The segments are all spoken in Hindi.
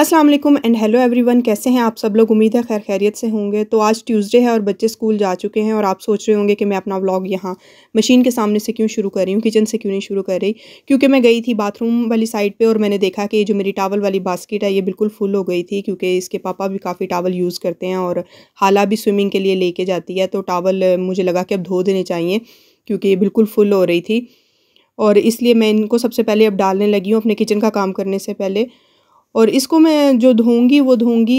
अस्सलाम वालेकुम एंड हेलो एवरीवन कैसे हैं आप सब लोग उम्मीद है खैर खैरियत से होंगे तो आज ट्यूसडे है और बच्चे स्कूल जा चुके हैं और आप सोच रहे होंगे कि मैं अपना व्लॉग यहाँ मशीन के सामने से क्यों शुरू कर रही हूँ किचन से क्यों नहीं शुरू कर रही क्योंकि मैं गई थी बाथरूम वाली साइड पर और मैंने देखा कि जो मेरी टावल वाली बास्केट है ये बिल्कुल फुल हो गई थी क्योंकि इसके पापा भी काफ़ी टावल यूज़ करते हैं और हाला भी स्विमिंग के लिए लेके जाती है तो टावल मुझे लगा कि अब धो देने चाहिए क्योंकि ये बिल्कुल फुल हो रही थी और इसलिए मैं इनको सबसे पहले अब डालने लगी हूँ अपने किचन का काम करने से पहले और इसको मैं जो धोंगी वो धोंगी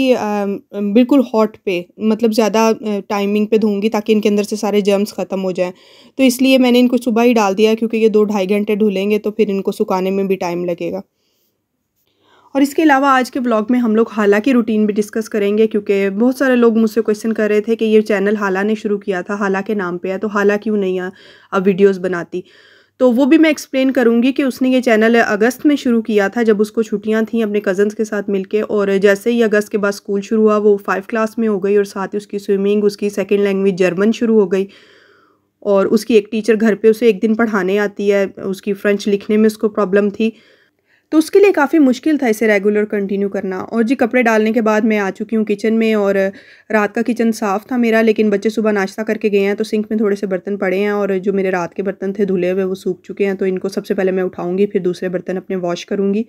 बिल्कुल हॉट पे मतलब ज़्यादा टाइमिंग पे धोंगी ताकि इनके अंदर से सारे जर्म्स ख़त्म हो जाएं तो इसलिए मैंने इनको सुबह ही डाल दिया क्योंकि ये दो ढाई घंटे ढुलेंगे तो फिर इनको सुखाने में भी टाइम लगेगा और इसके अलावा आज के ब्लॉग में हम लोग हाला की रूटीन भी डिस्कस करेंगे क्योंकि बहुत सारे लोग मुझसे क्वेश्चन कर रहे थे कि ये चैनल हाला ने शुरू किया था हाला के नाम पे है तो हाला क्यों नहीं अब वीडियोस बनाती तो वो भी मैं एक्सप्लेन करूँगी कि उसने ये चैनल अगस्त में शुरू किया था जब उसको छुट्टियाँ थी अपने कज़न्स के साथ मिलके और जैसे ही अगस्त के बाद स्कूल शुरू हुआ वो फाइव क्लास में हो गई और साथ ही उसकी स्विमिंग उसकी सेकेंड लैंग्वेज जर्मन शुरू हो गई और उसकी एक टीचर घर पे उसे एक दिन पढ़ाने आती है उसकी फ़्रेंच लिखने में उसको प्रॉब्लम थी तो उसके लिए काफ़ी मुश्किल था इसे रेगुलर कंटिन्यू करना और जी कपड़े डालने के बाद मैं आ चुकी हूँ किचन में और रात का किचन साफ़ था मेरा लेकिन बच्चे सुबह नाश्ता करके गए हैं तो सिंक में थोड़े से बर्तन पड़े हैं और जो मेरे रात के बर्तन थे धुले हुए वो सूख चुके हैं तो इनको सबसे पहले मैं उठाऊँगी फिर दूसरे बर्तन अपने वॉश करूँगी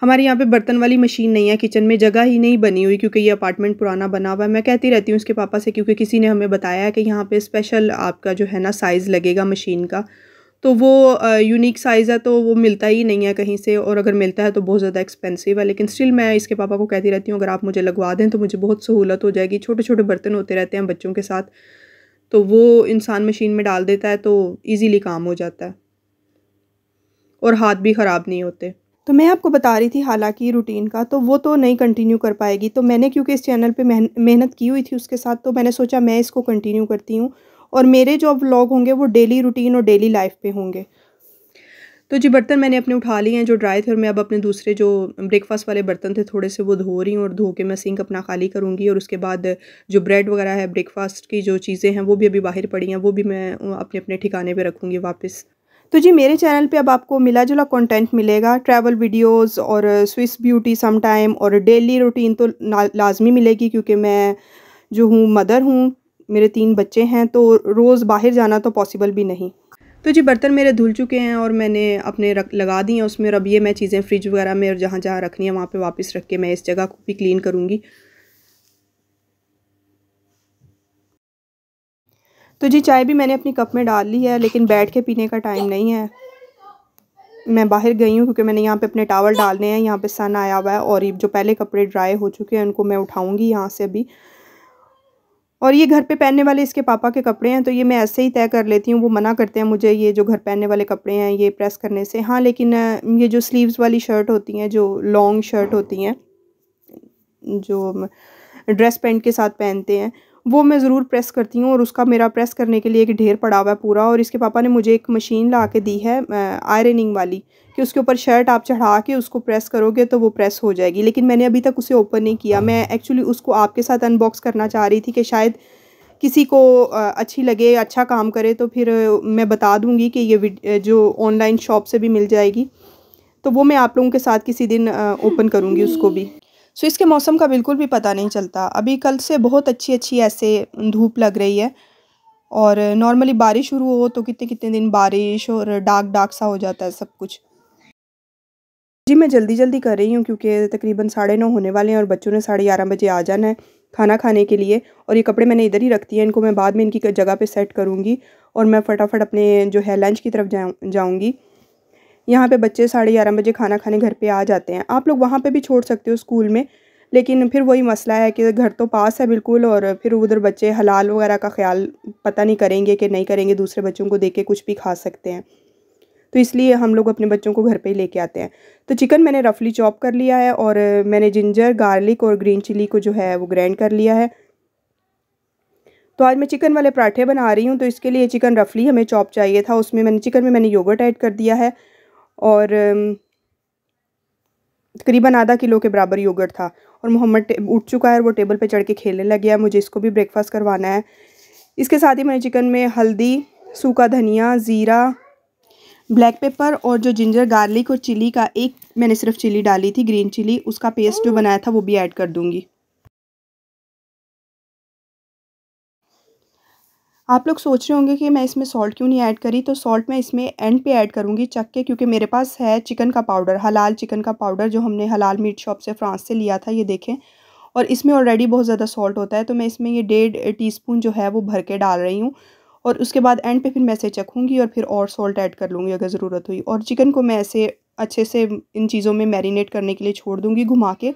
हमारे यहाँ पे बर्तन वाली मशीन नहीं है किचन में जगह ही नहीं बनी हुई क्योंकि ये अपार्टमेंट पुराना बना हुआ है मैं कहती रहती हूँ उसके पापा से क्योंकि किसी ने हमें बताया है कि यहाँ पे स्पेशल आपका जो है ना साइज़ लगेगा मशीन का तो वो यूनिक साइज़ है तो वो मिलता ही नहीं है कहीं से और अगर मिलता है तो बहुत ज़्यादा एक्सपेंसिव है लेकिन स्टिल मैं इसके पापा को कहती रहती हूँ अगर आप मुझे लगवा दें तो मुझे बहुत सहूलत हो जाएगी छोटे छोटे बर्तन होते रहते हैं बच्चों के साथ तो वो इंसान मशीन में डाल देता है तो ईज़िली काम हो जाता है और हाथ भी ख़राब नहीं होते तो मैं आपको बता रही थी हालांकि रूटीन का तो वो तो नहीं कंटिन्यू कर पाएगी तो मैंने क्योंकि इस चैनल पे मेहनत की हुई थी उसके साथ तो मैंने सोचा मैं इसको कंटिन्यू करती हूँ और मेरे जो व्लॉग होंगे वो डेली रूटीन और डेली लाइफ पे होंगे तो जी बर्तन मैंने अपने उठा लिए हैं जो ड्राई थे और मैं अब अपने दूसरे जो ब्रेकफास्ट वाले बर्तन थे थोड़े से वो धो रही हूँ और धो के मैं सिंक अपना खाली करूँगी और उसके बाद जो ब्रेड वगैरह है ब्रेकफास्ट की जो चीज़ें हैं वो भी अभी बाहर पड़ी हैं वो भी मैं अपने अपने ठिकाने पर रखूँगी वापस तो जी मेरे चैनल पे अब आपको मिला जुला कॉन्टेंट मिलेगा ट्रैवल वीडियोस और स्विस ब्यूटी टाइम और डेली रूटीन तो लाजमी मिलेगी क्योंकि मैं जो हूँ मदर हूँ मेरे तीन बच्चे हैं तो रोज़ बाहर जाना तो पॉसिबल भी नहीं तो जी बर्तन मेरे धुल चुके हैं और मैंने अपने रख लगा दिए हैं उसमें और अब ये मैं चीज़ें फ्रिज वगैरह में और जहाँ जहाँ रखनी है वहाँ पे वापस रख के मैं इस जगह को भी क्लीन करूँगी तो जी चाय भी मैंने अपनी कप में डाल ली है लेकिन बैठ के पीने का टाइम नहीं है मैं बाहर गई हूँ क्योंकि मैंने यहाँ पे अपने टावल डालने हैं यहाँ पे सन आया हुआ है और जो पहले कपड़े ड्राई हो चुके हैं उनको मैं उठाऊँगी यहाँ से अभी और ये घर पे पहनने वाले इसके पापा के कपड़े हैं तो ये मैं ऐसे ही तय कर लेती हूँ वो मना करते हैं मुझे ये जो घर पहनने वाले कपड़े हैं ये प्रेस करने से हाँ लेकिन ये जो स्लीव्स वाली शर्ट होती हैं जो लॉन्ग शर्ट होती हैं जो ड्रेस पैंट के साथ पहनते हैं वो मैं ज़रूर प्रेस करती हूँ और उसका मेरा प्रेस करने के लिए एक ढेर पड़ा हुआ है पूरा और इसके पापा ने मुझे एक मशीन ला के दी है आयरनिंग वाली कि उसके ऊपर शर्ट आप चढ़ा के उसको प्रेस करोगे तो वो प्रेस हो जाएगी लेकिन मैंने अभी तक उसे ओपन नहीं किया मैं एक्चुअली उसको आपके साथ अनबॉक्स करना चाह रही थी कि शायद किसी को अच्छी लगे अच्छा काम करे तो फिर मैं बता दूँगी कि ये जो ऑनलाइन शॉप से भी मिल जाएगी तो वो मैं आप लोगों के साथ किसी दिन ओपन करूँगी उसको भी सो इसके मौसम का बिल्कुल भी पता नहीं चलता अभी कल से बहुत अच्छी अच्छी ऐसे धूप लग रही है और नॉर्मली बारिश शुरू हो तो कितने कितने दिन बारिश और डार्क डार्क सा हो जाता है सब कुछ जी मैं जल्दी जल्दी कर रही हूँ क्योंकि तकरीबन साढ़े नौ होने वाले हैं और बच्चों ने साढ़े ग्यारह बजे आ जाना है खाना खाने के लिए और ये कपड़े मैंने इधर ही रख दिए इनको मैं बाद में इनकी जगह पे सेट करूँगी और मैं फटाफट अपने जो है लंच की तरफ जाऊँगी यहाँ पे बच्चे साढ़े ग्यारह बजे खाना खाने घर पे आ जाते हैं आप लोग वहाँ पे भी छोड़ सकते हो स्कूल में लेकिन फिर वही मसला है कि घर तो पास है बिल्कुल और फिर उधर बच्चे हलाल वगैरह का ख्याल पता नहीं करेंगे कि नहीं करेंगे दूसरे बच्चों को देख के कुछ भी खा सकते हैं तो इसलिए हम लोग अपने बच्चों को घर पे ही लेके आते हैं तो चिकन मैंने रफली चॉप कर लिया है और मैंने जिंजर गार्लिक और ग्रीन चिली को जो है वो ग्राइंड कर लिया है तो आज मैं चिकन वाले पराठे बना रही हूँ तो इसके लिए चिकन रफली हमें चॉप चाहिए था उसमें मैंने चिकन में मैंने योगर्ट ऐड कर दिया है और तकरीबन आधा किलो के बराबर योगर्ट था और मोहम्मद उठ चुका है और वो टेबल पे चढ़ के खेलने लग गया मुझे इसको भी ब्रेकफास्ट करवाना है इसके साथ ही मैंने चिकन में हल्दी सूखा धनिया ज़ीरा ब्लैक पेपर और जो जिंजर गार्लिक और चिली का एक मैंने सिर्फ चिली डाली थी ग्रीन चिली उसका पेस्ट जो बनाया था वो भी ऐड कर दूँगी आप लोग सोच रहे होंगे कि मैं इसमें सॉल्ट क्यों नहीं ऐड करी तो सॉल्ट मैं इसमें एंड पे ऐड करूँगी चक के क्योंकि मेरे पास है चिकन का पाउडर हलाल चिकन का पाउडर जो हमने हलाल मीट शॉप से फ्रांस से लिया था ये देखें और इसमें ऑलरेडी बहुत ज़्यादा सॉल्ट होता है तो मैं इसमें ये डेढ़ स्पून जो है वो भर के डाल रही हूँ और उसके बाद एंड पे फिर मैं इसे चखूँगी और फिर और सॉल्ट ऐड कर लूँगी अगर ज़रूरत हुई और चिकन को मैं ऐसे अच्छे से इन चीज़ों में मैरिनेट करने के लिए छोड़ दूँगी घुमा के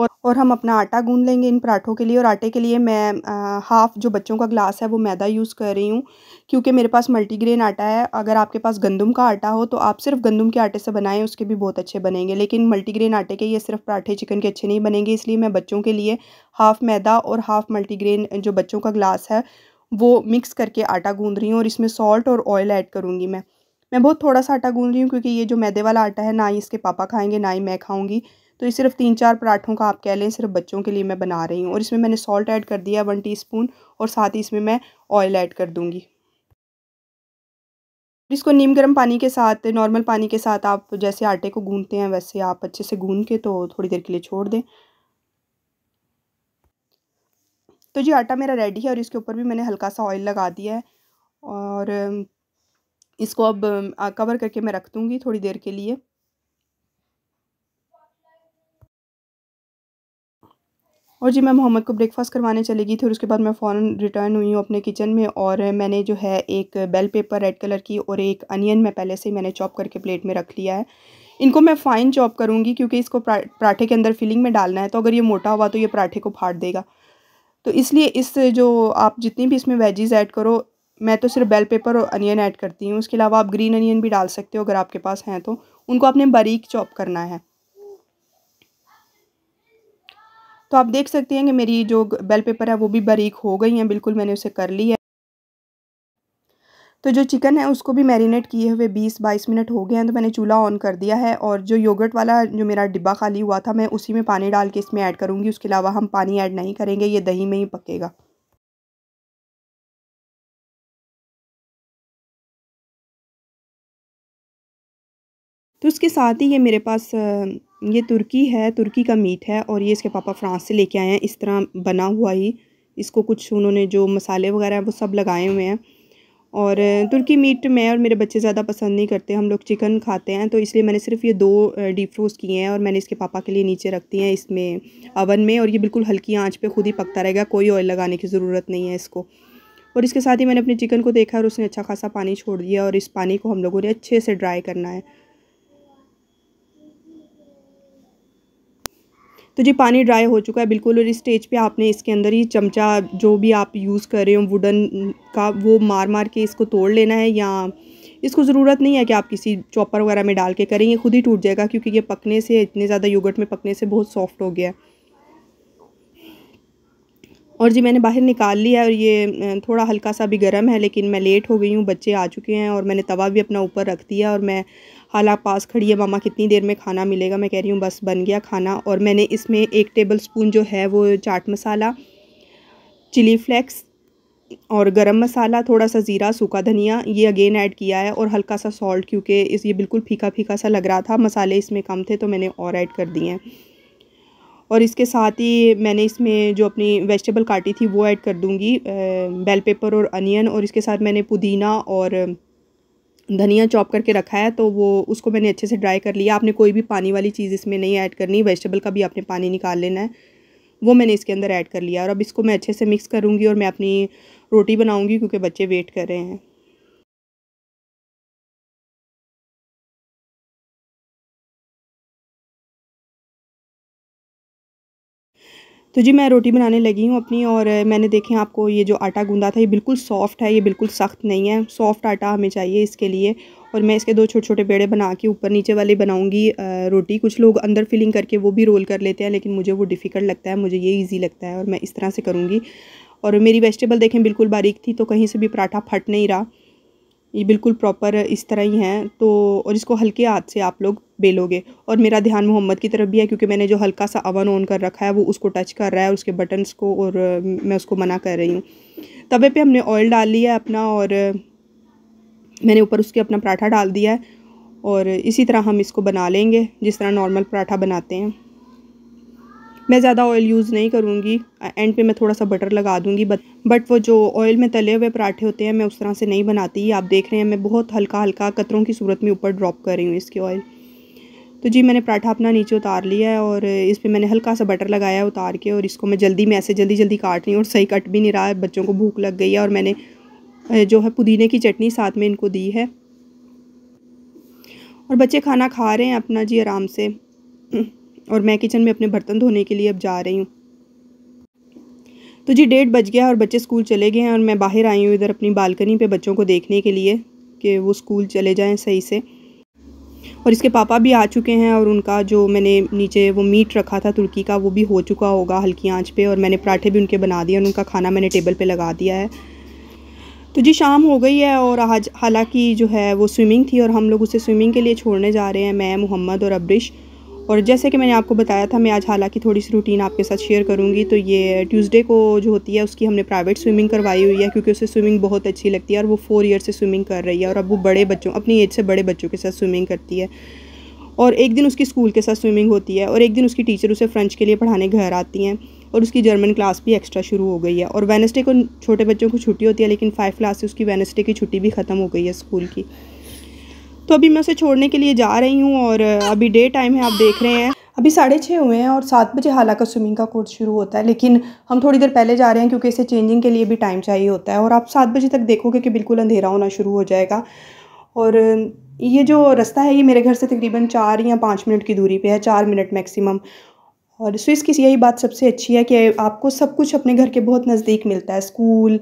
और और हम अपना आटा गूंद लेंगे इन पराठों के लिए और आटे के लिए मैं हाफ़ जो बच्चों का ग्लास है वो मैदा यूज़ कर रही हूँ क्योंकि मेरे पास मल्टीग्रेन आटा है अगर आपके पास गंदम का आटा हो तो आप सिर्फ गंदम के आटे से बनाएं उसके भी बहुत अच्छे बनेंगे लेकिन मल्टीग्रेन आटे के ये सिर्फ पराठे चिकन के अच्छे नहीं बनेंगे इसलिए मैं बच्चों के लिए हाफ़ मैदा और हाफ़ मल्टीग्रेन जो बच्चों का ग्लास है वो मिक्स करके आटा गूँध रही हूँ और इसमें सॉल्ट और ऑयल ऐड करूँगी मैं मैं बहुत थोड़ा सा आटा गूँध रही हूँ क्योंकि ये जो मैदे वाला आटा है ना ही इसके पापा खाएँगे ना ही मैं खाऊँगी तो ये सिर्फ तीन चार पराठों का आप कह लें सिर्फ बच्चों के लिए मैं बना रही हूँ और इसमें मैंने सॉल्ट ऐड कर दिया वन स्पून और साथ ही इसमें मैं ऑयल ऐड कर दूँगी इसको नीम गर्म पानी के साथ नॉर्मल पानी के साथ आप जैसे आटे को गूंदते हैं वैसे आप अच्छे से गूंद के तो थोड़ी देर के लिए छोड़ दें तो जी आटा मेरा रेडी है और इसके ऊपर भी मैंने हल्का सा ऑयल लगा दिया है और इसको अब कवर करके मैं रख दूँगी थोड़ी देर के लिए और जी मैं मोहम्मद को ब्रेकफास्ट करवाने चली गई थी और उसके बाद मैं फ़ौरन रिटर्न हुई हूँ अपने किचन में और मैंने जो है एक बेल पेपर रेड कलर की और एक अनियन मैं पहले से ही मैंने चॉप करके प्लेट में रख लिया है इनको मैं फ़ाइन चॉप करूँगी क्योंकि इसको पराठे के अंदर फिलिंग में डालना है तो अगर ये मोटा हुआ तो ये पराठे को फाड़ देगा तो इसलिए इस जो आप जितनी भी इसमें वेजीज़ ऐड करो मैं तो सिर्फ बेल पेपर और अनियन ऐड करती हूँ उसके अलावा आप ग्रीन अनियन भी डाल सकते हो अगर आपके पास हैं तो उनको आपने बारीक चॉप करना है तो आप देख सकते हैं कि मेरी जो बेल पेपर है वो भी बारीक हो गई हैं बिल्कुल मैंने उसे कर ली है तो जो चिकन है उसको भी मैरिनेट किए हुए 20-22 मिनट हो गए हैं तो मैंने चूल्हा ऑन कर दिया है और जो योगर्ट वाला जो मेरा डिब्बा खाली हुआ था मैं उसी में पानी डाल के इसमें ऐड करूँगी उसके अलावा हम पानी ऐड नहीं करेंगे ये दही में ही पकेगा तो उसके साथ ही ये मेरे पास ये तुर्की है तुर्की का मीट है और ये इसके पापा फ्रांस से लेके आए हैं इस तरह बना हुआ ही इसको कुछ उन्होंने जो मसाले वगैरह हैं वो सब लगाए हुए हैं और तुर्की मीट मैं और मेरे बच्चे ज़्यादा पसंद नहीं करते हम लोग चिकन खाते हैं तो इसलिए मैंने सिर्फ ये दो डीप फ्रोज़ किए हैं और मैंने इसके पापा के लिए नीचे रख दिए हैं इसमें अवन में और ये बिल्कुल हल्की आँच पर खुद ही पकता रहेगा कोई ऑयल लगाने की ज़रूरत नहीं है इसको और इसके साथ ही मैंने अपने चिकन को देखा और उसने अच्छा खासा पानी छोड़ दिया और इस पानी को हम लोगों ने अच्छे से ड्राई करना है तो जी पानी ड्राई हो चुका है बिल्कुल और इस स्टेज पे आपने इसके अंदर ही चमचा जो भी आप यूज़ कर रहे हो वुडन का वो मार मार के इसको तोड़ लेना है या इसको ज़रूरत नहीं है कि आप किसी चॉपर वगैरह में डाल के करें ये खुद ही टूट जाएगा क्योंकि ये पकने से इतने ज़्यादा योगर्ट में पकने से बहुत सॉफ्ट हो गया और जी मैंने बाहर निकाल लिया और ये थोड़ा हल्का सा भी गर्म है लेकिन मैं लेट हो गई हूँ बच्चे आ चुके हैं और मैंने तवा भी अपना ऊपर रख दिया और मैं हालांकि पास खड़ी है मामा कितनी देर में खाना मिलेगा मैं कह रही हूँ बस बन गया खाना और मैंने इसमें एक टेबल स्पून जो है वो चाट मसाला चिली फ्लेक्स और गरम मसाला थोड़ा सा ज़ीरा सूखा धनिया ये अगेन ऐड किया है और हल्का सा सॉल्ट क्योंकि इस ये बिल्कुल फीका फीका सा लग रहा था मसाले इसमें कम थे तो मैंने और ऐड कर दिए हैं और इसके साथ ही मैंने इसमें जो अपनी वेजिटेबल काटी थी वो ऐड कर दूँगी बेल पेपर और अनियन और इसके साथ मैंने पुदीना और धनिया चॉप करके रखा है तो वो उसको मैंने अच्छे से ड्राई कर लिया आपने कोई भी पानी वाली चीज़ इसमें नहीं ऐड करनी वेजिटेबल का भी आपने पानी निकाल लेना है वो मैंने इसके अंदर ऐड कर लिया और अब इसको मैं अच्छे से मिक्स करूँगी और मैं अपनी रोटी बनाऊँगी क्योंकि बच्चे वेट कर रहे हैं तो जी मैं रोटी बनाने लगी हूँ अपनी और मैंने देखें आपको ये जो आटा गूंदा था ये बिल्कुल सॉफ्ट है ये बिल्कुल सख्त नहीं है सॉफ्ट आटा हमें चाहिए इसके लिए और मैं इसके दो छोटे छोटे पेड़े बना के ऊपर नीचे वाले बनाऊंगी रोटी कुछ लोग अंदर फिलिंग करके वो भी रोल कर लेते हैं लेकिन मुझे वो डिफ़िकल्ट लगता है मुझे ये ईजी लगता है और मैं इस तरह से करूँगी और मेरी वेजिटेबल देखें बिल्कुल बारीक थी तो कहीं से भी पराठा फट नहीं रहा ये बिल्कुल प्रॉपर इस तरह ही हैं तो और इसको हल्के हाथ से आप लोग बेलोगे और मेरा ध्यान मोहम्मद की तरफ भी है क्योंकि मैंने जो हल्का सा अवन ऑन कर रखा है वो उसको टच कर रहा है उसके बटन्स को और मैं उसको मना कर रही हूँ तवे पे हमने ऑयल डाल लिया है अपना और मैंने ऊपर उसके अपना पराठा डाल दिया है और इसी तरह हम इसको बना लेंगे जिस तरह नॉर्मल पराठा बनाते हैं मैं ज़्यादा ऑयल यूज़ नहीं करूँगी एंड पे मैं थोड़ा सा बटर लगा दूँगी बट बट वो जो ऑयल में तले हुए पराठे होते हैं मैं उस तरह से नहीं बनाती आप देख रहे हैं मैं बहुत हल्का हल्का कतरों की सूरत में ऊपर ड्रॉप कर रही हूँ इसके ऑयल तो जी मैंने पराठा अपना नीचे उतार लिया है और इस पर मैंने हल्का सा बटर लगाया उतार के और इसको मैं जल्दी में ऐसे जल्दी जल्दी काट रही हूँ और सही कट भी नहीं रहा है बच्चों को भूख लग गई है और मैंने जो है पुदीने की चटनी साथ में इनको दी है और बच्चे खाना खा रहे हैं अपना जी आराम से और मैं किचन में अपने बर्तन धोने के लिए अब जा रही हूँ तो जी डेढ़ बज गया और बच्चे स्कूल चले गए हैं और मैं बाहर आई हूँ इधर अपनी बालकनी पे बच्चों को देखने के लिए कि वो स्कूल चले जाएं सही से और इसके पापा भी आ चुके हैं और उनका जो मैंने नीचे वो मीट रखा था तुर्की का वो भी हो चुका होगा हल्की आंच पे और मैंने पराठे भी उनके बना दिए और उनका खाना मैंने टेबल पे लगा दिया है तो जी शाम हो गई है और आज हालांकि जो है वो स्विमिंग थी और हम लोग उसे स्विमिंग के लिए छोड़ने जा रहे हैं मैं मोहम्मद और अब्रिश और जैसे कि मैंने आपको बताया था मैं आज हालांकि थोड़ी सी रूटीन आपके साथ शेयर करूँगी तो ये ट्यूसडे को जो होती है उसकी हमने प्राइवेट स्विमिंग करवाई हुई है क्योंकि उसे स्विमिंग बहुत अच्छी लगती है और वो फोर ईयर से स्विमिंग कर रही है और अब वो बड़े बच्चों अपनी एज से बड़े बच्चों के साथ स्विमिंग करती है और एक दिन उसकी स्कूल के साथ स्विमिंग होती है और एक दिन उसकी टीचर उसे फ्रेंच के लिए पढ़ाने घर आती हैं और उसकी जर्मन क्लास भी एक्स्ट्रा शुरू हो गई है और वेनसडे को छोटे बच्चों को छुट्टी होती है लेकिन फाइव क्लास से उसकी वेनसडे की छुट्टी भी ख़त्म हो गई है स्कूल की तो अभी मैं उसे छोड़ने के लिए जा रही हूँ और अभी डे टाइम है आप देख रहे हैं अभी साढ़े छः हुए हैं और सात बजे हालांकि स्विमिंग का कोर्स शुरू होता है लेकिन हम थोड़ी देर पहले जा रहे हैं क्योंकि इसे चेंजिंग के लिए भी टाइम चाहिए होता है और आप सात बजे तक देखोगे कि बिल्कुल अंधेरा होना शुरू हो जाएगा और ये जो रास्ता है ये मेरे घर से तकरीबन चार या पाँच मिनट की दूरी पर है चार मिनट मैक्सिमम और स्विस की यही बात सबसे अच्छी है कि आपको सब कुछ अपने घर के बहुत नज़दीक मिलता है स्कूल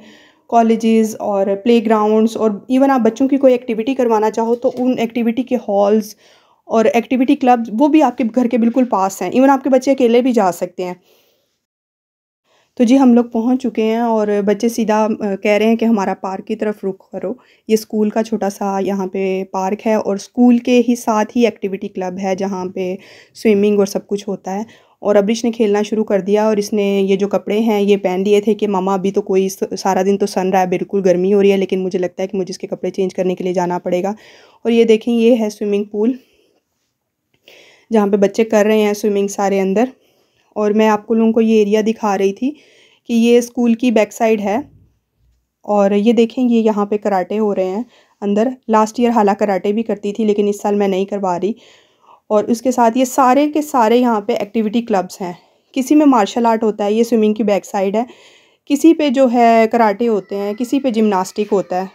कॉलेजेस और प्लेग्राउंड्स और इवन आप बच्चों की कोई एक्टिविटी करवाना चाहो तो उन एक्टिविटी के हॉल्स और एक्टिविटी क्लब वो भी आपके घर के बिल्कुल पास हैं इवन आपके बच्चे अकेले भी जा सकते हैं तो जी हम लोग पहुंच चुके हैं और बच्चे सीधा कह रहे हैं कि हमारा पार्क की तरफ रुख करो ये स्कूल का छोटा सा यहाँ पे पार्क है और स्कूल के ही साथ ही एक्टिविटी क्लब है जहाँ पे स्विमिंग और सब कुछ होता है और अब्रिश ने खेलना शुरू कर दिया और इसने ये जो कपड़े हैं ये पहन लिए थे कि मामा अभी तो कोई सारा दिन तो सन रहा है बिल्कुल गर्मी हो रही है लेकिन मुझे लगता है कि मुझे इसके कपड़े चेंज करने के लिए जाना पड़ेगा और ये देखें ये है स्विमिंग पूल जहाँ पे बच्चे कर रहे हैं स्विमिंग सारे अंदर और मैं आपको लोगों को ये एरिया दिखा रही थी कि ये स्कूल की बैक साइड है और ये देखें ये यहाँ पे कराटे हो रहे हैं अंदर लास्ट ईयर हाला कराटे भी करती थी लेकिन इस साल मैं नहीं करवा रही और उसके साथ ये सारे के सारे यहाँ पे एक्टिविटी क्लब्स हैं किसी में मार्शल आर्ट होता है ये स्विमिंग की बैक साइड है किसी पे जो है कराटे होते हैं किसी पे जिमनास्टिक होता है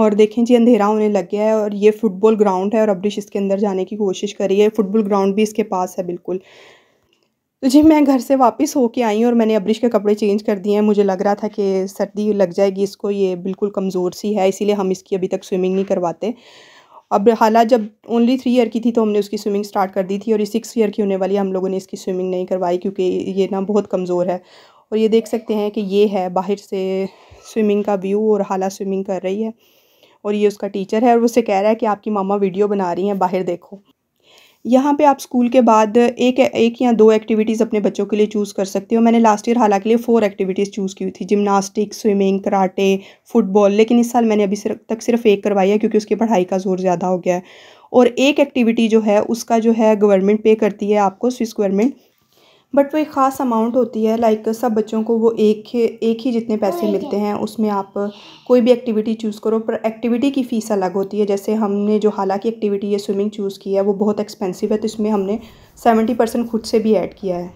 और देखें जी अंधेरा होने लग गया है और ये फुटबॉल ग्राउंड है और अब्रिश इसके अंदर जाने की कोशिश करी है फुटबॉल ग्राउंड भी इसके पास है बिल्कुल तो जी मैं घर से वापस होके आई और मैंने अब्रिश के कपड़े चेंज कर दिए हैं मुझे लग रहा था कि सर्दी लग जाएगी इसको ये बिल्कुल कमज़ोर सी है इसीलिए हम इसकी अभी तक स्विमिंग नहीं करवाते अब हालात जब ओनली थ्री ईयर की थी तो हमने उसकी स्विमिंग स्टार्ट कर दी थी और ये सिक्स ईयर की होने वाली हम लोगों ने इसकी स्विमिंग नहीं करवाई क्योंकि ये ना बहुत कमज़ोर है और ये देख सकते हैं कि ये है बाहर से स्विमिंग का व्यू और हाला स्विमिंग कर रही है और ये उसका टीचर है और उससे कह रहा है कि आपकी मामा वीडियो बना रही हैं बाहर देखो यहाँ पे आप स्कूल के बाद एक एक या दो एक्टिविटीज़ अपने बच्चों के लिए चूज़ कर सकते हो मैंने लास्ट ईयर हालांकि लिए फ़ोर एक्टिविटीज़ चूज़ की हुई थी जिमनास्टिक स्विमिंग कराटे फुटबॉल लेकिन इस साल मैंने अभी सिर्फ तक सिर्फ एक करवाई है क्योंकि उसकी पढ़ाई का जोर ज़्यादा हो गया है और एक एक्टिविटी जो है उसका जो है गवर्नमेंट पे करती है आपको स्विस गवर्नमेंट बट वो एक ख़ास अमाउंट होती है लाइक सब बच्चों को वो एक एक ही जितने पैसे मिलते हैं उसमें आप कोई भी एक्टिविटी चूज़ करो पर एक्टिविटी की फ़ीस अलग होती है जैसे हमने जो हालांकि एक्टिविटी है स्विमिंग चूज़ की है वो बहुत एक्सपेंसिव है तो इसमें हमने सेवेंटी परसेंट खुद से भी ऐड किया है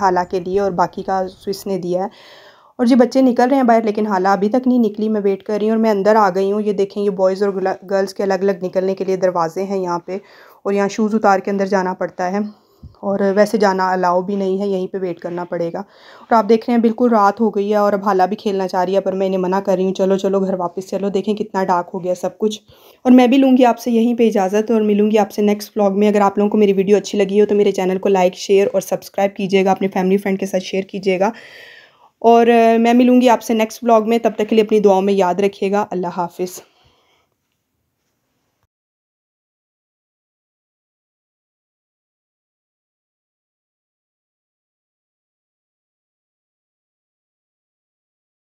हाला के लिए और बाकी का स्विस ने दिया है और जी बच्चे निकल रहे हैं बाहर लेकिन हाला अभी तक नहीं निकली मैं वेट कर रही हूँ और मैं अंदर आ गई हूँ ये देखें ये बॉयज़ और गर्ल्स के अलग अलग निकलने के लिए दरवाजे हैं यहाँ पर और यहाँ शूज़ उतार के अंदर जाना पड़ता है और वैसे जाना अलाउ भी नहीं है यहीं पे वेट करना पड़ेगा और आप देख रहे हैं बिल्कुल रात हो गई है और अब हाला भी खेलना चाह रही है पर मैं इन्हें मना कर रही हूँ चलो चलो घर वापस चलो देखें कितना डार्क हो गया सब कुछ और मैं भी लूँगी आपसे यहीं पे इजाज़त और मिलूँगी आपसे नेक्स्ट ब्लॉग में अगर आप लोगों को मेरी वीडियो अच्छी लगी हो तो मेरे चैनल को लाइक शेयर और सब्सक्राइब कीजिएगा अपने फैमिली फ्रेंड के साथ शेयर कीजिएगा और मैं मिलूँगी आपसे नेक्स्ट ब्लॉग में तब तक के लिए अपनी दुआओं में याद रखिएगा अल्लाह हाफिज़